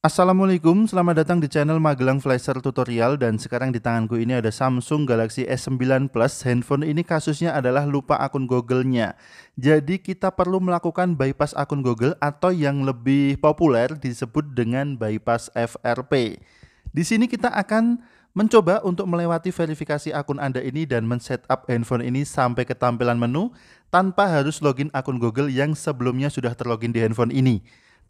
Assalamualaikum, selamat datang di channel Magelang Flasher Tutorial dan sekarang di tanganku ini ada Samsung Galaxy S9 Plus. Handphone ini kasusnya adalah lupa akun Google-nya. Jadi kita perlu melakukan bypass akun Google atau yang lebih populer disebut dengan bypass FRP. Di sini kita akan mencoba untuk melewati verifikasi akun Anda ini dan men-setup handphone ini sampai ke tampilan menu tanpa harus login akun Google yang sebelumnya sudah terlogin di handphone ini.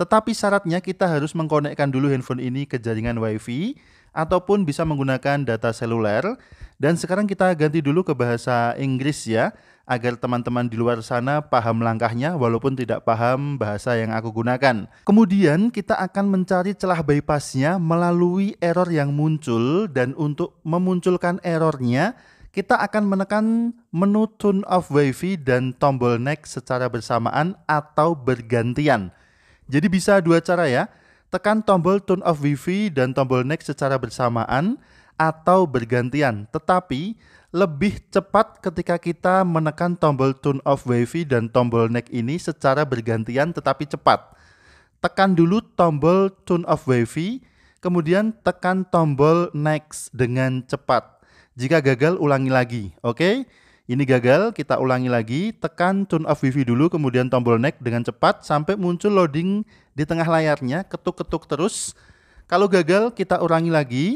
Tetapi syaratnya kita harus mengkonekkan dulu handphone ini ke jaringan WiFi ataupun bisa menggunakan data seluler. Dan sekarang kita ganti dulu ke bahasa Inggris ya, agar teman-teman di luar sana paham langkahnya walaupun tidak paham bahasa yang aku gunakan. Kemudian kita akan mencari celah bypassnya melalui error yang muncul dan untuk memunculkan errornya kita akan menekan menu turn off wifi dan tombol next secara bersamaan atau bergantian. Jadi bisa dua cara ya, tekan tombol turn off wifi dan tombol next secara bersamaan atau bergantian. Tetapi lebih cepat ketika kita menekan tombol turn off wifi dan tombol next ini secara bergantian tetapi cepat. Tekan dulu tombol turn off wifi, kemudian tekan tombol next dengan cepat. Jika gagal ulangi lagi, oke? Okay? Ini gagal, kita ulangi lagi, tekan turn off wifi dulu, kemudian tombol next dengan cepat sampai muncul loading di tengah layarnya, ketuk-ketuk terus. Kalau gagal, kita ulangi lagi.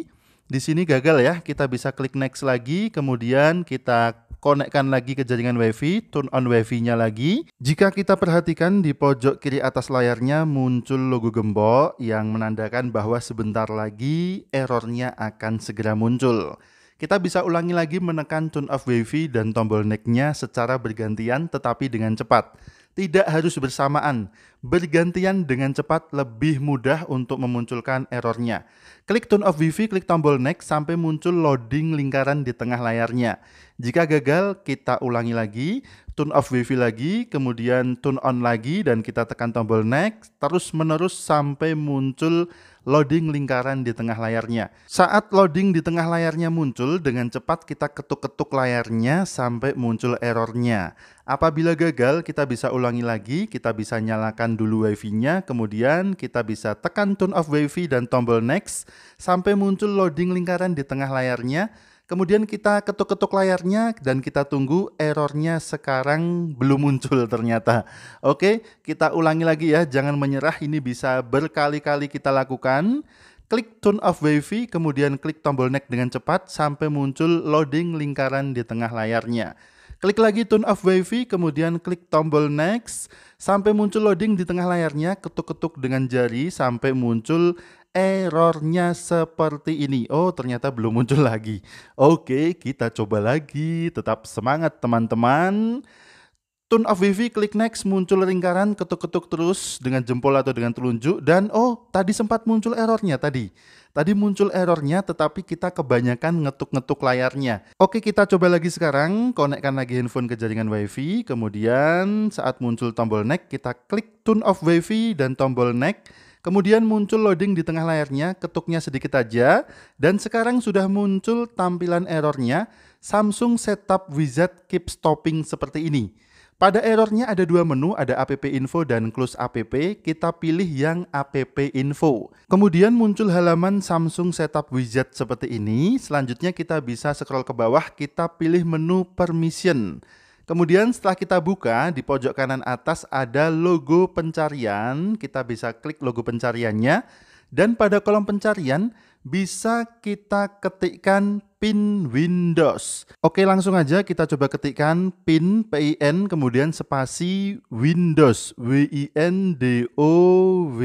Di sini gagal ya, kita bisa klik next lagi, kemudian kita konekkan lagi ke jaringan WiFi, turn on WiFi-nya lagi. Jika kita perhatikan di pojok kiri atas layarnya muncul logo gembok yang menandakan bahwa sebentar lagi errornya akan segera muncul. Kita bisa ulangi lagi menekan tune off wavy dan tombol next nya secara bergantian tetapi dengan cepat. Tidak harus bersamaan. Bergantian dengan cepat lebih mudah untuk memunculkan errornya. Klik tune off wifi, klik tombol next sampai muncul loading lingkaran di tengah layarnya. Jika gagal, kita ulangi lagi tune off wifi lagi, kemudian tune on lagi dan kita tekan tombol next terus menerus sampai muncul loading lingkaran di tengah layarnya. Saat loading di tengah layarnya muncul, dengan cepat kita ketuk-ketuk layarnya sampai muncul errornya. Apabila gagal, kita bisa ulangi lagi, kita bisa nyalakan dulu wifi-nya, kemudian kita bisa tekan turn off wifi dan tombol next sampai muncul loading lingkaran di tengah layarnya Kemudian kita ketuk-ketuk layarnya dan kita tunggu errornya sekarang belum muncul ternyata. Oke, kita ulangi lagi ya, jangan menyerah ini bisa berkali-kali kita lakukan. Klik turn off wifi, kemudian klik tombol Next dengan cepat sampai muncul loading lingkaran di tengah layarnya. Klik lagi turn off wifi, kemudian klik tombol next sampai muncul loading di tengah layarnya, ketuk-ketuk dengan jari sampai muncul errornya seperti ini. Oh, ternyata belum muncul lagi. Oke, kita coba lagi. Tetap semangat teman-teman. Tune off wifi, klik next, muncul lingkaran, ketuk-ketuk terus dengan jempol atau dengan telunjuk. Dan oh, tadi sempat muncul errornya tadi. Tadi muncul errornya tetapi kita kebanyakan ngetuk-ngetuk layarnya. Oke kita coba lagi sekarang, konekkan lagi handphone ke jaringan wifi. Kemudian saat muncul tombol next, kita klik tune off wifi dan tombol next. Kemudian muncul loading di tengah layarnya, ketuknya sedikit aja, dan sekarang sudah muncul tampilan errornya, Samsung Setup Wizard Keep Stopping seperti ini. Pada errornya ada dua menu, ada app info dan close app, kita pilih yang app info. Kemudian muncul halaman Samsung Setup Wizard seperti ini, selanjutnya kita bisa scroll ke bawah, kita pilih menu permission. Kemudian setelah kita buka di pojok kanan atas ada logo pencarian, kita bisa klik logo pencariannya dan pada kolom pencarian bisa kita ketikkan pin Windows. Oke, langsung aja kita coba ketikkan pin PIN kemudian spasi Windows W I N D O W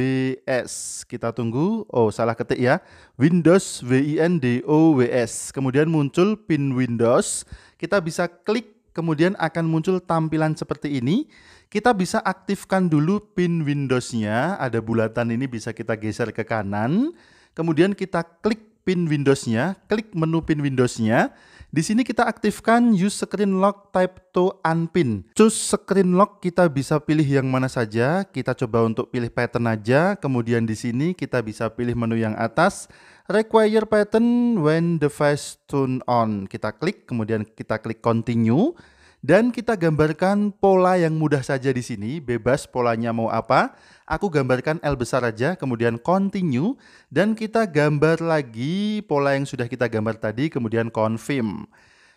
S. Kita tunggu. Oh, salah ketik ya. Windows W I N D O W S. Kemudian muncul pin Windows. Kita bisa klik kemudian akan muncul tampilan seperti ini. Kita bisa aktifkan dulu pin Windows-nya, ada bulatan ini bisa kita geser ke kanan. Kemudian kita klik pin Windows-nya, klik menu pin Windows-nya. Di sini kita aktifkan use screen lock type to unpin. Choose screen lock kita bisa pilih yang mana saja. Kita coba untuk pilih pattern aja. Kemudian di sini kita bisa pilih menu yang atas require pattern when device turn on. Kita klik, kemudian kita klik continue dan kita gambarkan pola yang mudah saja di sini, bebas polanya mau apa. Aku gambarkan L besar aja, kemudian continue dan kita gambar lagi pola yang sudah kita gambar tadi, kemudian confirm.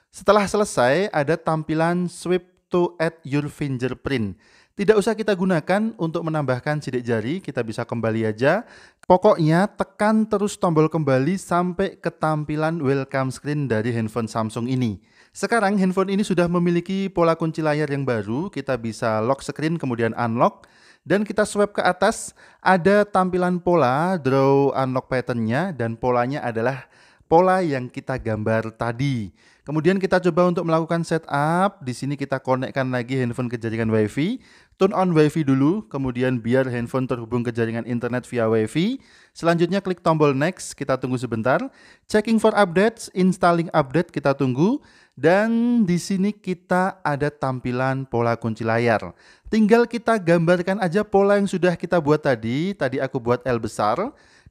Setelah selesai ada tampilan sweep to add your fingerprint. Tidak usah kita gunakan untuk menambahkan sidik jari, kita bisa kembali aja. Pokoknya tekan terus tombol kembali sampai ke tampilan welcome screen dari handphone Samsung ini. Sekarang handphone ini sudah memiliki pola kunci layar yang baru, kita bisa lock screen kemudian unlock. Dan kita swipe ke atas, ada tampilan pola, draw unlock patternnya, dan polanya adalah pola yang kita gambar tadi. Kemudian kita coba untuk melakukan setup. Di sini kita konekkan lagi handphone ke jaringan WiFi. Turn on WiFi dulu, kemudian biar handphone terhubung ke jaringan internet via WiFi. Selanjutnya klik tombol next, kita tunggu sebentar. Checking for updates, installing update kita tunggu. Dan di sini kita ada tampilan pola kunci layar. Tinggal kita gambarkan aja pola yang sudah kita buat tadi. Tadi aku buat L besar.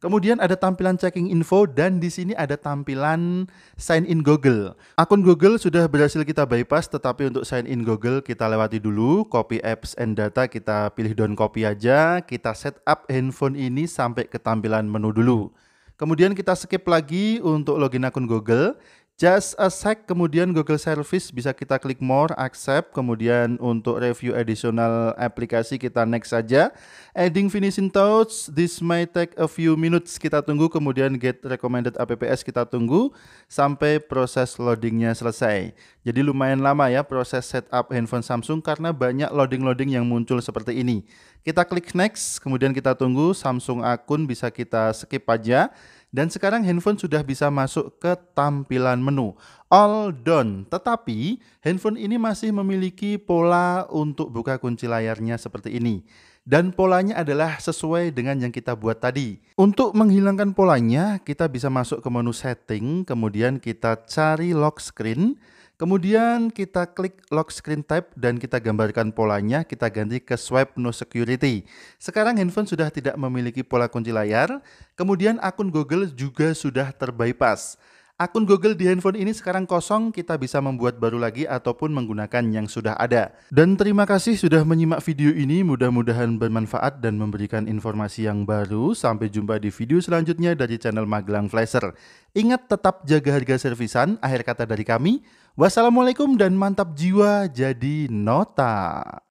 Kemudian ada tampilan checking info dan di sini ada tampilan sign in Google. Akun Google sudah berhasil kita bypass tetapi untuk sign in Google kita lewati dulu. Copy apps and data kita pilih down copy aja. Kita set up handphone ini sampai ke tampilan menu dulu. Kemudian kita skip lagi untuk login akun Google. Just a sec, kemudian Google Service bisa kita klik more, accept, kemudian untuk review additional aplikasi kita next saja. Adding finishing touch, this may take a few minutes, kita tunggu, kemudian get recommended apps kita tunggu sampai proses loadingnya selesai. Jadi lumayan lama ya proses setup handphone Samsung karena banyak loading-loading yang muncul seperti ini. Kita klik next, kemudian kita tunggu Samsung akun bisa kita skip aja. Dan sekarang handphone sudah bisa masuk ke tampilan menu. All done. Tetapi handphone ini masih memiliki pola untuk buka kunci layarnya seperti ini. Dan polanya adalah sesuai dengan yang kita buat tadi. Untuk menghilangkan polanya, kita bisa masuk ke menu setting, kemudian kita cari lock screen, Kemudian kita klik lock screen type dan kita gambarkan polanya, kita ganti ke swipe no security. Sekarang handphone sudah tidak memiliki pola kunci layar, kemudian akun Google juga sudah terbypass. Akun Google di handphone ini sekarang kosong, kita bisa membuat baru lagi ataupun menggunakan yang sudah ada. Dan terima kasih sudah menyimak video ini, mudah-mudahan bermanfaat dan memberikan informasi yang baru. Sampai jumpa di video selanjutnya dari channel Magelang Flasher. Ingat tetap jaga harga servisan, akhir kata dari kami, Wassalamualaikum dan mantap jiwa jadi nota.